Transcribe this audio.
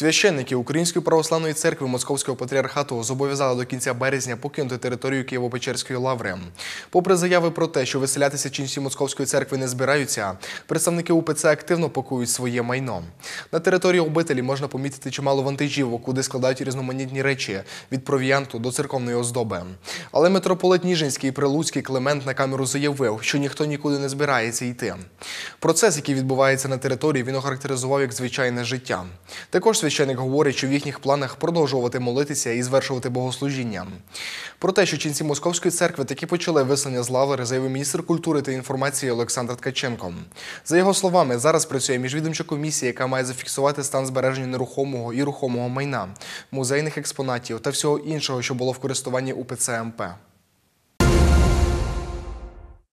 Священники Української православної церкви Московського патріархату зобов'язали до кінця березня покинути територію Києво-Печерської лаври. Попри заяви про те, що виселятися чинці московської церкви не збираються, представники УПЦ активно пакують своє майно. На території обителі можна помітити чимало вантажівок, куди складають різноманітні речі від провіанту до церковної оздоби. Але митрополит Ніжинський і Прилуцький Климент на камеру заявив, що ніхто нікуди не збирається йти. Процес, який відбувається на території, він охарактеризував як звичайне життя. Також Священик говорить, що в їхніх планах продовжувати молитися і звершувати богослужіння. Про те, що ченці московської церкви таки почали виселення з лаври, заявив міністр культури та інформації Олександр Ткаченко. За його словами, зараз працює міжвідомча комісія, яка має зафіксувати стан збереження нерухомого і рухомого майна, музейних експонатів та всього іншого, що було в користуванні УПЦ МП.